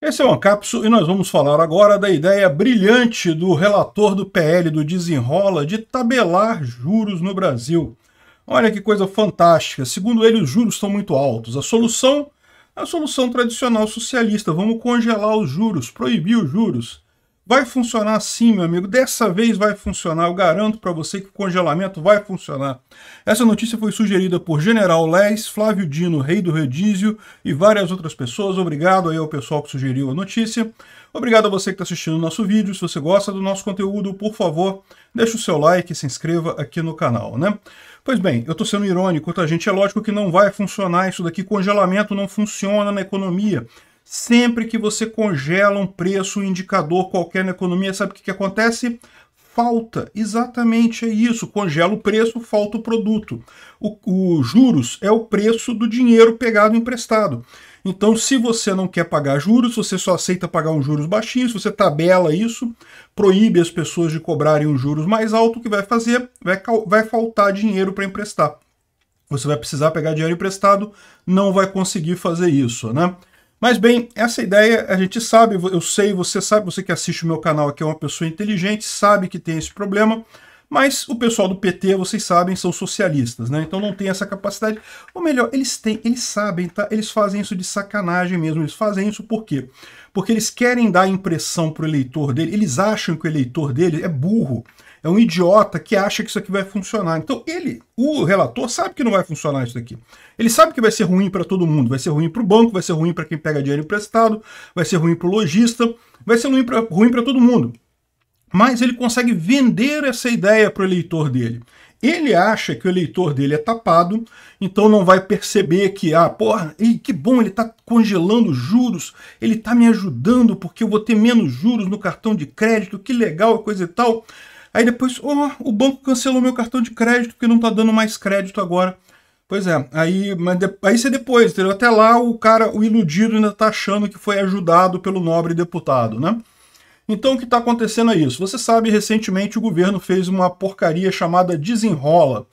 Esse é o Ancapsu e nós vamos falar agora da ideia brilhante do relator do PL do Desenrola de tabelar juros no Brasil. Olha que coisa fantástica. Segundo ele, os juros estão muito altos. A solução? A solução tradicional socialista. Vamos congelar os juros, proibir os juros. Vai funcionar sim, meu amigo. Dessa vez vai funcionar. Eu garanto para você que o congelamento vai funcionar. Essa notícia foi sugerida por General Les, Flávio Dino, Rei do Redízio e várias outras pessoas. Obrigado aí ao pessoal que sugeriu a notícia. Obrigado a você que está assistindo o nosso vídeo. Se você gosta do nosso conteúdo, por favor, deixa o seu like e se inscreva aqui no canal, né? Pois bem, eu estou sendo irônico, tá gente? É lógico que não vai funcionar isso daqui. Congelamento não funciona na economia. Sempre que você congela um preço, um indicador qualquer na economia, sabe o que, que acontece? Falta. Exatamente é isso. Congela o preço, falta o produto. O, o juros é o preço do dinheiro pegado emprestado. Então, se você não quer pagar juros, você só aceita pagar um juros baixinhos, você tabela isso, proíbe as pessoas de cobrarem um juros mais alto, o que vai fazer? Vai, vai faltar dinheiro para emprestar. Você vai precisar pegar dinheiro emprestado, não vai conseguir fazer isso, né? Mas bem, essa ideia a gente sabe, eu sei, você sabe, você que assiste o meu canal aqui é uma pessoa inteligente, sabe que tem esse problema, mas o pessoal do PT, vocês sabem, são socialistas, né? Então não tem essa capacidade. Ou melhor, eles têm, eles sabem, tá? Eles fazem isso de sacanagem mesmo. Eles fazem isso por quê? Porque eles querem dar impressão pro eleitor dele, eles acham que o eleitor dele é burro é um idiota que acha que isso aqui vai funcionar. Então ele, o relator, sabe que não vai funcionar isso daqui. Ele sabe que vai ser ruim para todo mundo. Vai ser ruim para o banco, vai ser ruim para quem pega dinheiro emprestado, vai ser ruim para o lojista, vai ser ruim para todo mundo. Mas ele consegue vender essa ideia para o eleitor dele. Ele acha que o eleitor dele é tapado, então não vai perceber que, ah, porra, ei, que bom, ele está congelando juros, ele está me ajudando porque eu vou ter menos juros no cartão de crédito, que legal, coisa e tal. Aí depois, oh, o banco cancelou meu cartão de crédito porque não tá dando mais crédito agora. Pois é, aí, mas de, aí você depois, entendeu? Até lá o cara, o iludido, ainda tá achando que foi ajudado pelo nobre deputado, né? Então o que está acontecendo é isso. Você sabe, recentemente o governo fez uma porcaria chamada Desenrola,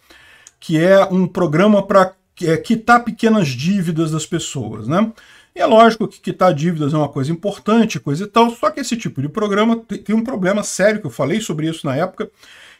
que é um programa para é, quitar pequenas dívidas das pessoas, né? E é lógico que quitar tá dívidas é uma coisa importante, coisa e tal, só que esse tipo de programa tem um problema sério, que eu falei sobre isso na época,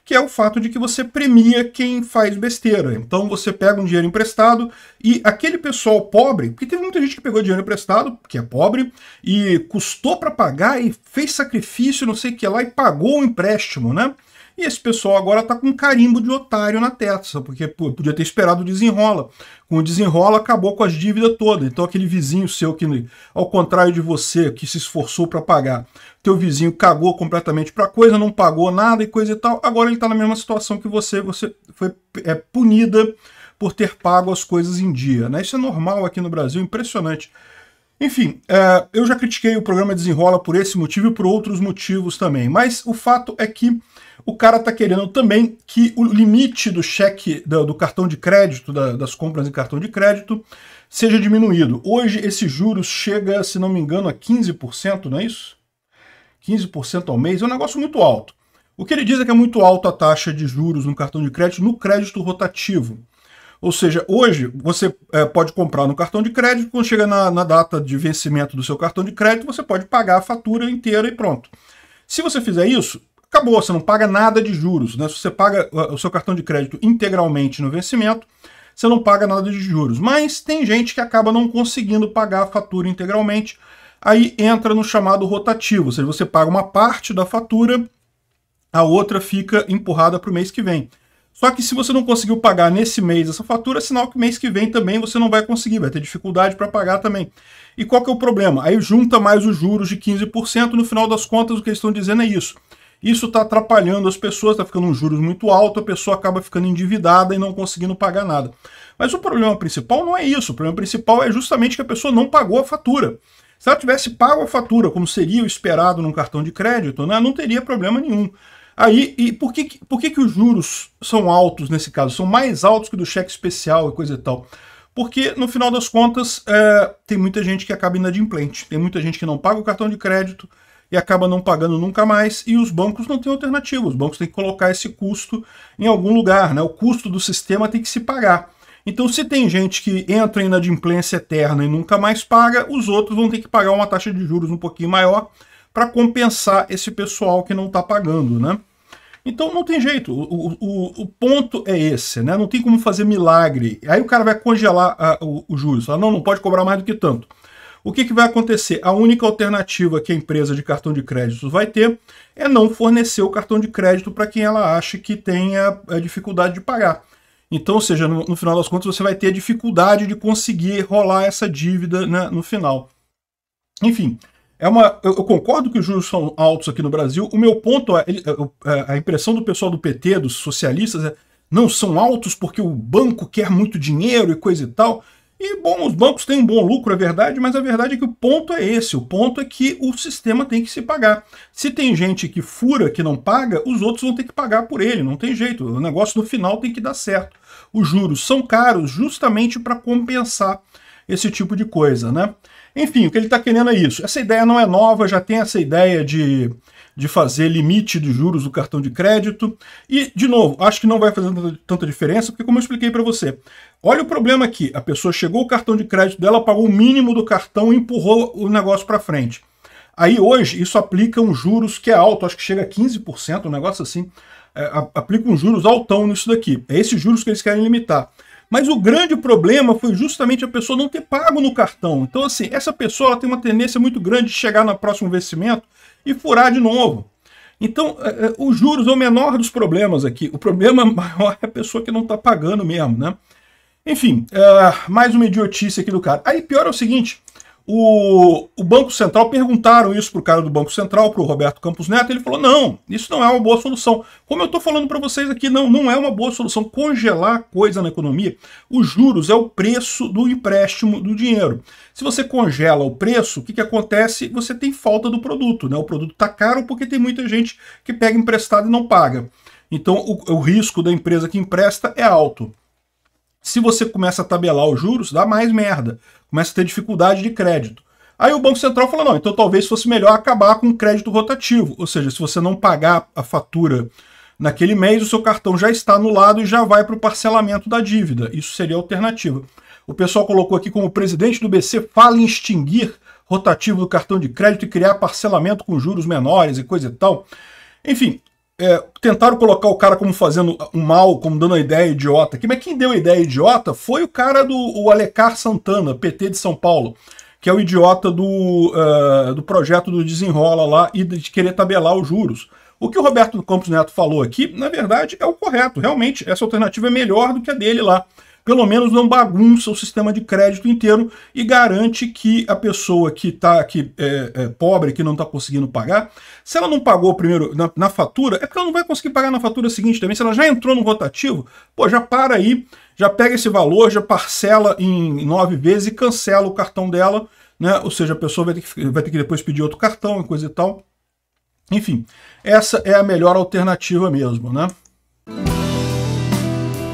que é o fato de que você premia quem faz besteira. Então você pega um dinheiro emprestado e aquele pessoal pobre, porque teve muita gente que pegou dinheiro emprestado, que é pobre, e custou para pagar e fez sacrifício, não sei o que lá, e pagou o empréstimo, né? E esse pessoal agora está com um carimbo de otário na testa, porque pô, podia ter esperado o desenrola. Com o desenrola acabou com as dívidas todas. Então aquele vizinho seu que, ao contrário de você, que se esforçou para pagar, teu vizinho cagou completamente para a coisa, não pagou nada e coisa e tal. Agora ele está na mesma situação que você, você foi é, punida por ter pago as coisas em dia. Né? Isso é normal aqui no Brasil, impressionante. Enfim, é, eu já critiquei o programa Desenrola por esse motivo e por outros motivos também, mas o fato é que o cara está querendo também que o limite do cheque, do, do cartão de crédito, da, das compras em cartão de crédito, seja diminuído. Hoje esse juros chega, se não me engano, a 15%, não é isso? 15% ao mês, é um negócio muito alto. O que ele diz é que é muito alta a taxa de juros no cartão de crédito no crédito rotativo. Ou seja, hoje você é, pode comprar no cartão de crédito, quando chega na, na data de vencimento do seu cartão de crédito, você pode pagar a fatura inteira e pronto. Se você fizer isso, acabou, você não paga nada de juros. Né? Se você paga ah, o seu cartão de crédito integralmente no vencimento, você não paga nada de juros. Mas tem gente que acaba não conseguindo pagar a fatura integralmente, aí entra no chamado rotativo, ou seja, você paga uma parte da fatura, a outra fica empurrada para o mês que vem. Só que se você não conseguiu pagar nesse mês essa fatura, é sinal que mês que vem também você não vai conseguir, vai ter dificuldade para pagar também. E qual que é o problema? Aí junta mais os juros de 15%, no final das contas o que eles estão dizendo é isso. Isso está atrapalhando as pessoas, está ficando um juros muito alto, a pessoa acaba ficando endividada e não conseguindo pagar nada. Mas o problema principal não é isso. O problema principal é justamente que a pessoa não pagou a fatura. Se ela tivesse pago a fatura, como seria o esperado num cartão de crédito, né, não teria problema nenhum. Aí, e por que, por que, que os juros são altos nesse caso? São mais altos que do cheque especial e coisa e tal. Porque, no final das contas, é, tem muita gente que acaba inadimplente, tem muita gente que não paga o cartão de crédito, e acaba não pagando nunca mais, e os bancos não têm alternativa, os bancos têm que colocar esse custo em algum lugar, né? o custo do sistema tem que se pagar. Então, se tem gente que entra em inadimplência eterna e nunca mais paga, os outros vão ter que pagar uma taxa de juros um pouquinho maior para compensar esse pessoal que não está pagando, né? Então não tem jeito, o, o, o, ponto é esse, né? Não tem como fazer milagre. Aí o cara vai congelar a, ah, o, o juros, fala, não, não pode cobrar mais do que tanto. O que, que vai acontecer? A única alternativa que a empresa de cartão de crédito vai ter é não fornecer o cartão de crédito para quem ela acha que tenha a eh, dificuldade de pagar. Então, ou seja, no, no, final das contas, você vai ter a dificuldade de conseguir rolar essa dívida né, no final. Enfim, é uma, eu, eu, concordo que os juros são altos aqui no Brasil. O meu ponto, é, é a impressão do pessoal do PT, dos socialistas, é não são altos porque o banco quer muito dinheiro e coisa e tal. E, bom, os bancos têm um bom lucro, é verdade, mas a verdade é que o ponto é esse: o ponto é que o sistema tem que se pagar. Se tem gente que fura, que não paga, os outros vão ter que pagar por ele, não tem jeito. O negócio no final tem que dar certo. Os juros são caros justamente para compensar esse tipo de coisa, né? Enfim, o que ele está querendo é isso. Essa ideia não é nova, já tem essa ideia de de fazer limite de juros do cartão de crédito. E, de novo, acho que não vai fazer tanta diferença, porque como eu expliquei para você, olha o problema aqui. A pessoa chegou o cartão de crédito dela, pagou o mínimo do cartão e empurrou o negócio para frente. Aí hoje isso aplica um juros que é alto, acho que chega a 15%, um negócio assim. É, aplica um juros altão nisso daqui. É esses juros que eles querem limitar. Mas o grande problema foi justamente a pessoa não ter pago no cartão. Então, assim, essa pessoa tem uma tendência muito grande de chegar no próximo vencimento e furar de novo. Então, é, é, os juros é o menor dos problemas aqui. O problema maior é a pessoa que não está pagando mesmo, né? Enfim, uh, mais uma idiotice aqui do cara. Aí pior é o seguinte, o, o Banco Central, perguntaram isso para o cara do Banco Central, para o Roberto Campos Neto, ele falou: não, isso não é uma boa solução. Como eu estou falando para vocês aqui, não, não é uma boa solução. Congelar coisa na economia, os juros é o preço do empréstimo do dinheiro. Se você congela o preço, o que, que acontece? Você tem falta do produto. Né? O produto está caro porque tem muita gente que pega emprestado e não paga. Então o, o risco da empresa que empresta é alto. Se você começa a tabelar os juros, dá mais merda. Começa a ter dificuldade de crédito. Aí o Banco Central falou: não, então talvez fosse melhor acabar com o crédito rotativo. Ou seja, se você não pagar a fatura naquele mês, o seu cartão já está anulado e já vai para o parcelamento da dívida. Isso seria a alternativa. O pessoal colocou aqui como presidente do BC fala em extinguir rotativo do cartão de crédito e criar parcelamento com juros menores e coisa e tal. Enfim, é, tentaram colocar o cara como fazendo um mal, como dando a ideia idiota aqui, mas quem deu a ideia idiota foi o cara do o Alecar Santana, PT de São Paulo, que é o idiota do, uh, do projeto do Desenrola lá e de querer tabelar os juros. O que o Roberto Campos Neto falou aqui, na verdade, é o correto. Realmente, essa alternativa é melhor do que a dele lá pelo menos não bagunça o sistema de crédito inteiro e garante que a pessoa que está que é, é, pobre, que não está conseguindo pagar, se ela não pagou primeiro na, na, fatura, é porque ela não vai conseguir pagar na fatura seguinte também. Se ela já entrou no rotativo, pô, já para aí, já pega esse valor, já parcela em nove vezes e cancela o cartão dela, né? Ou seja, a pessoa vai ter que, vai ter que depois pedir outro cartão e coisa e tal. Enfim, essa é a melhor alternativa mesmo, né?